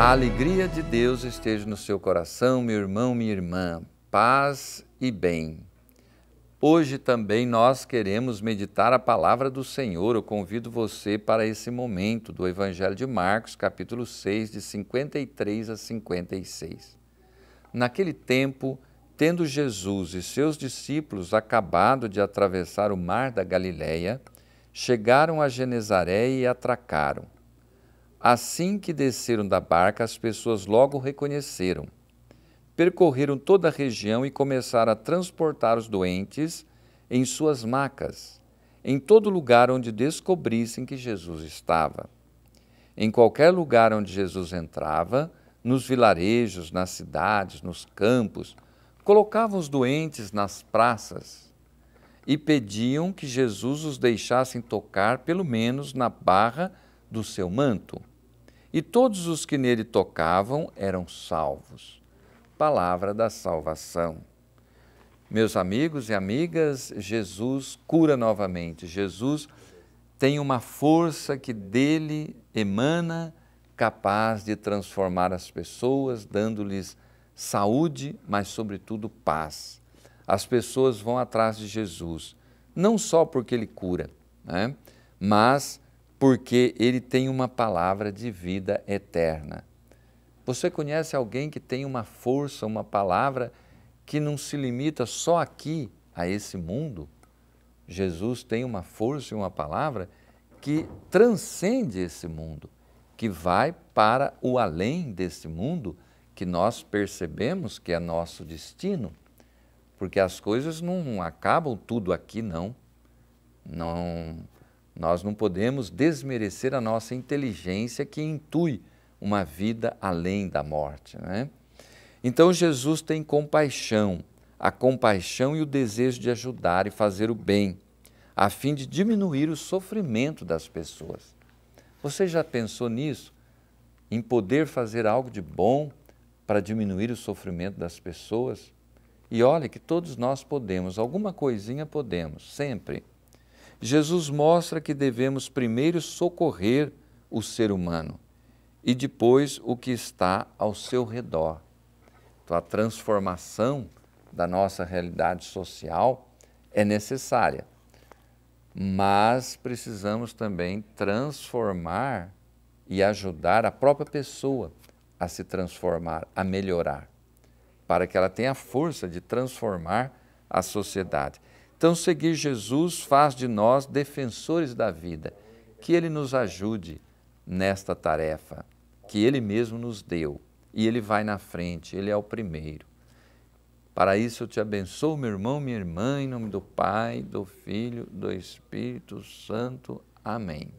A alegria de Deus esteja no seu coração, meu irmão, minha irmã. Paz e bem. Hoje também nós queremos meditar a palavra do Senhor. Eu convido você para esse momento do Evangelho de Marcos, capítulo 6, de 53 a 56. Naquele tempo, tendo Jesus e seus discípulos acabado de atravessar o mar da Galileia, chegaram a Genezaré e atracaram. Assim que desceram da barca, as pessoas logo reconheceram. Percorreram toda a região e começaram a transportar os doentes em suas macas, em todo lugar onde descobrissem que Jesus estava. Em qualquer lugar onde Jesus entrava, nos vilarejos, nas cidades, nos campos, colocavam os doentes nas praças e pediam que Jesus os deixasse tocar, pelo menos, na barra do seu manto e todos os que nele tocavam eram salvos. Palavra da salvação. Meus amigos e amigas, Jesus cura novamente. Jesus tem uma força que dele emana, capaz de transformar as pessoas, dando-lhes saúde, mas sobretudo paz. As pessoas vão atrás de Jesus, não só porque ele cura, né? mas porque ele tem uma palavra de vida eterna. Você conhece alguém que tem uma força, uma palavra que não se limita só aqui, a esse mundo? Jesus tem uma força e uma palavra que transcende esse mundo, que vai para o além desse mundo que nós percebemos que é nosso destino, porque as coisas não acabam tudo aqui, não. Não nós não podemos desmerecer a nossa inteligência que intui uma vida além da morte. Né? Então Jesus tem compaixão, a compaixão e o desejo de ajudar e fazer o bem, a fim de diminuir o sofrimento das pessoas. Você já pensou nisso? Em poder fazer algo de bom para diminuir o sofrimento das pessoas? E olha que todos nós podemos, alguma coisinha podemos, sempre. Jesus mostra que devemos primeiro socorrer o ser humano e depois o que está ao seu redor. Então, a transformação da nossa realidade social é necessária, mas precisamos também transformar e ajudar a própria pessoa a se transformar, a melhorar, para que ela tenha a força de transformar a sociedade. Então, seguir Jesus faz de nós defensores da vida. Que Ele nos ajude nesta tarefa que Ele mesmo nos deu. E Ele vai na frente, Ele é o primeiro. Para isso eu te abençoo, meu irmão, minha irmã, em nome do Pai, do Filho, do Espírito Santo. Amém.